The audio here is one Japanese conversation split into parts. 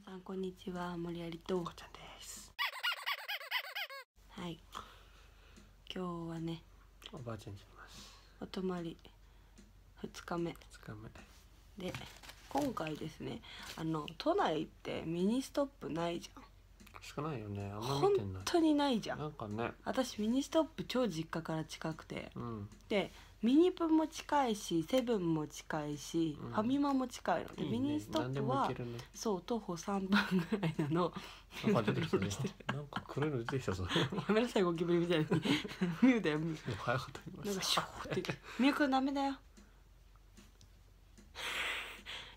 皆さんこんにちは森有とこちゃんですはい今日はねおばあちゃんにますお泊まり2日目2日目で今回ですねあの都内ってミニストップないじゃん少ないよねあんま見てない本当にないじゃんなんかね私ミニストップ超実家から近くて、うん、でミニプも近いしセブンも近いし、うんファミマも近いのでいいねミニストップはねそう徒歩3分ぐらいなのなんか出てきた なんか黒いの出てきたぞやめなさいゴキブリみたいにミュだよミュ早かったなんかシュってミュウくダメだよ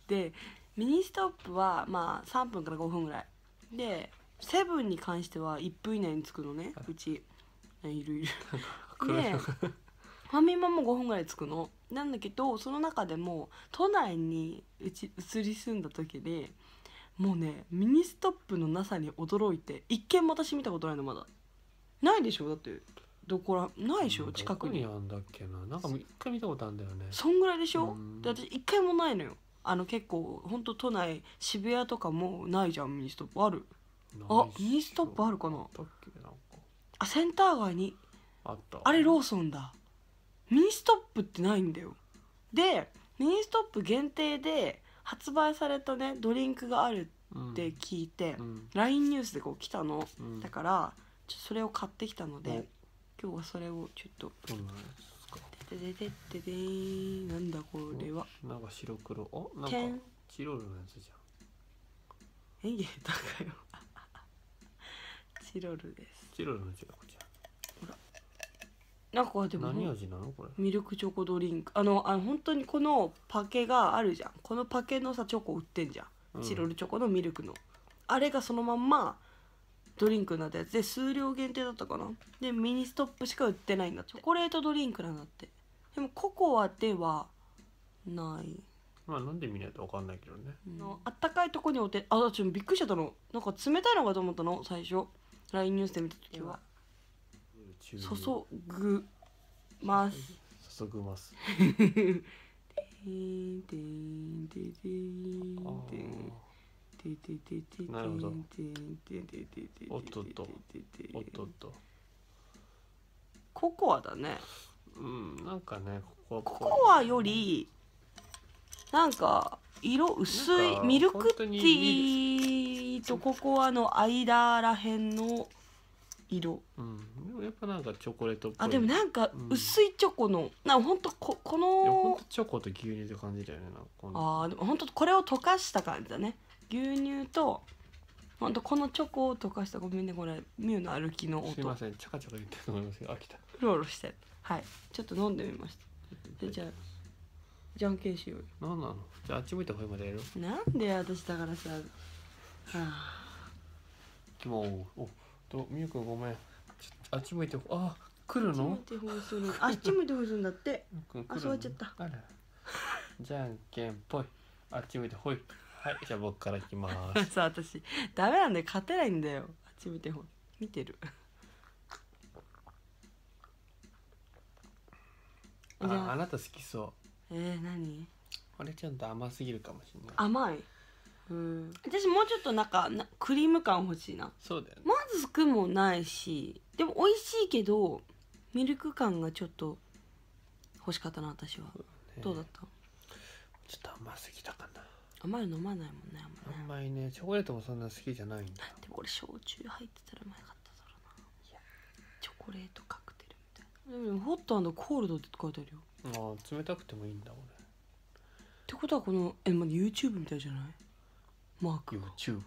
でミニストップはまあ3分から5分ぐらいでセブンに関しては1分以内に着くのねうちいるいる黒いのファミマも5分ぐらい着くの。なんだけどその中でも都内にうち移り住んだ時でもうねミニストップのなさに驚いて一見私見たことないのまだないでしょだってどこらないでしょ近くにあんだっけななんか一回見たことあるんだよねそんぐらいでしょで私一回もないのよあの結構ほんと都内渋谷とかもないじゃんミニストップあるあミニストップあるかなあセンター街にあれローソンだミニストップってないんだよでミニストップ限定で発売されたねドリンクがあるって聞いて、うん、LINE ニュースでこう来たの、うん、だからちょそれを買ってきたので今日はそれをちょっとででででででなんだこれはなんか白黒おなんかチロルのやつじゃんえいえだかよ チロルですチロルの違うこちらなんかでも何味なのこれミルクチョコドリンクあのあの本当にこのパケがあるじゃんこのパケのさチョコ売ってんじゃん、うんチロルチョコのミルクのあれがそのまんまドリンクになったやつで数量限定だったかなでミニストップしか売ってないんだってチョコレートドリンクなんだってでもココアではないまあなんで見ないと分かんないけどねのあったかいとこにおてあちょっとびっくりしちゃったのなんか冷たいのかと思ったの最初 LINE ニュースで見た時は注ぐます注ぐますなるほどおっとっとおっとっとココアだねうんなんかねココア、ココアよりなんか色薄いミルクティーとココアの間らへんの色うん、でもやっぱなんかチョコレートっぽいあでもなんか薄いチョコの、なんほんとここのチョコと牛乳って感じだよねなんかあでもほんとこれを溶かした感じだね牛乳とほんとこのチョコを溶かしたごめんねこれミュウの歩きのすいませんチャカチャカ言ってると思いますけど飽きたフロうしてはいちょっと飲んでみましたでじゃあじゃんけんしようよ何なのじゃああっち向いた方までやるなんで私だからさはあもおとみゆくんごめんあっち向いてあ来るのあっち向いてほするんだってあ座っちゃったじゃんけんぽいあっち向いてほいはいじゃあ僕からいきますさあ 私ダメなんで勝てないんだよあっち向いてほい見てるああなた好きそうえー、何れちょっと甘すぎるかもしれない甘いうん私もうちょっとなんかなクリーム感欲しいなそうだよねまずくもないしでも美味しいけどミルク感がちょっと欲しかったな私は、ね、どうだったちょっと甘すぎたかな甘い飲まないもんねあんまりねチョコレートもそんな好きじゃないんだでもこれ焼酎入ってたらうまかっただろうなチョコレートカクテルみたいなでもホットコールドって書いてあるよああ冷たくてもいいんだ俺ってことはこのえまだ YouTube みたいじゃないマーク YouTube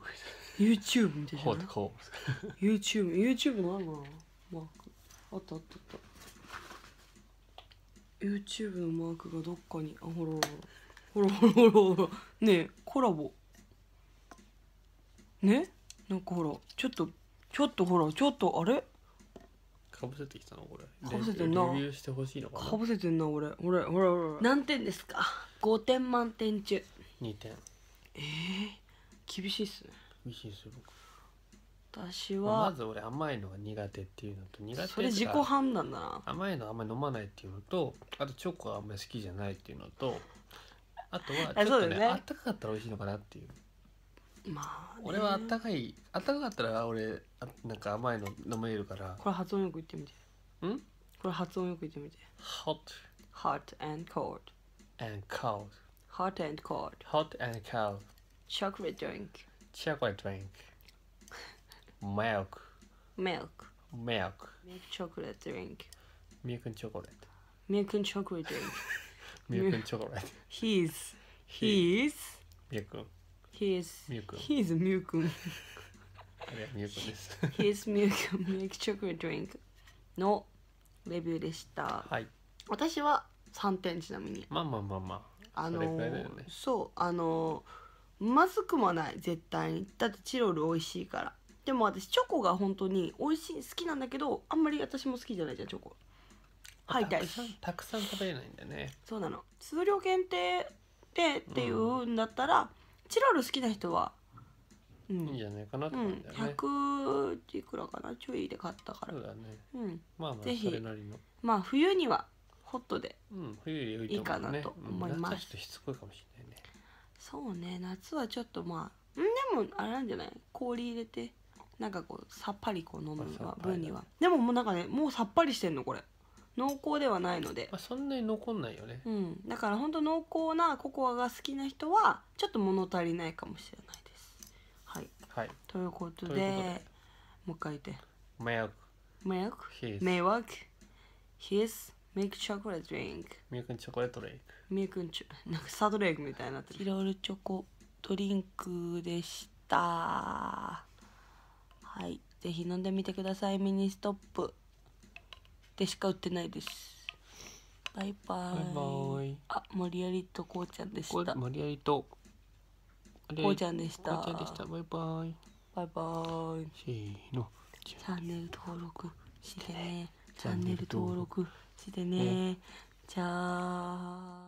YouTube みたいじ YouTube YouTube のあるマークあったあったあった YouTube のマークがどっかにあほらほらほらほらほらほらねえコラボねなんかほらちょっとちょっとほらちょっとあれかぶせてきたのこれかぶせてんなレビューしてほしいのかなかぶせてんな俺俺ほらほら何点ですか5点満点中2点ええー、厳しいっすねミシンする私はまず俺甘いのが苦手っていうのと苦手それ自己判断だな甘いのあんまり飲まないっていうのとあとチョコはあんまり好きじゃないっていうのとあとはちょっとねね、あったかかったら美味しいのかなっていうまあ、俺はあったかいあったかかったら俺あなんか甘いの飲めるからこれ発音よく言ってみてうんこれ発音よく言ってみて Hot Hot and cold and cold Hot and cold Hot and cold Chocolate drink chocolate drink. Milk. Milk. Milk. Milk chocolate drink. Milk and chocolate. Milk and chocolate drink. Milk and chocolate. He's. He's. Milk. He's. Milk. He's milk. あれはミュークです。His milk milk chocolate drink のレビューでした。はい。私は3点ちなみに。まあまあまあまあ。あのー、そ、ね、そうあのーまずくもない絶対にだってチロル美味しいからでも私チョコが本当に美味しい好きなんだけどあんまり私も好きじゃないじゃんチョコはいたいしたくさん食べれないんだねそうなの数量限定でっていうんだったら、うん、チロル好きな人は、うん、いいんじゃないかなと思うんだよね、うん、100いくらかなちょいで買ったからそうだね、うん、まあまあそれなりのまあ冬にはホットでいいかなと思います、うん、冬いいと思うね、うん、夏はちょっとしつこいかもしれないねそうね夏はちょっとまあんでもあれなんじゃない氷入れてなんかこうさっぱりこう飲む分には、でももうなんかねもうさっぱりしてんのこれ濃厚ではないので、そんなに残んないよね、うん、だからほんと濃厚なココアが好きな人はちょっと物足りないかもしれないですはい、はい、ということでもう一回言って迷惑迷惑迷惑 His m i クチョコレートドリンク d r ミルクチョコレートドリンク m i クチョなんかサドレイクみたいになってチるロルチョコドリンクでしたはいぜひ飲んでみてくださいミニストップでしか売ってないですバイババイイバイあ無理りとこうちゃんでこしれたこマリアとうちゃんでしたこうちゃんでしたバイバイバイバイせーのチャンネル登録してねチャャンンネネルル登録ちでね。じゃあ。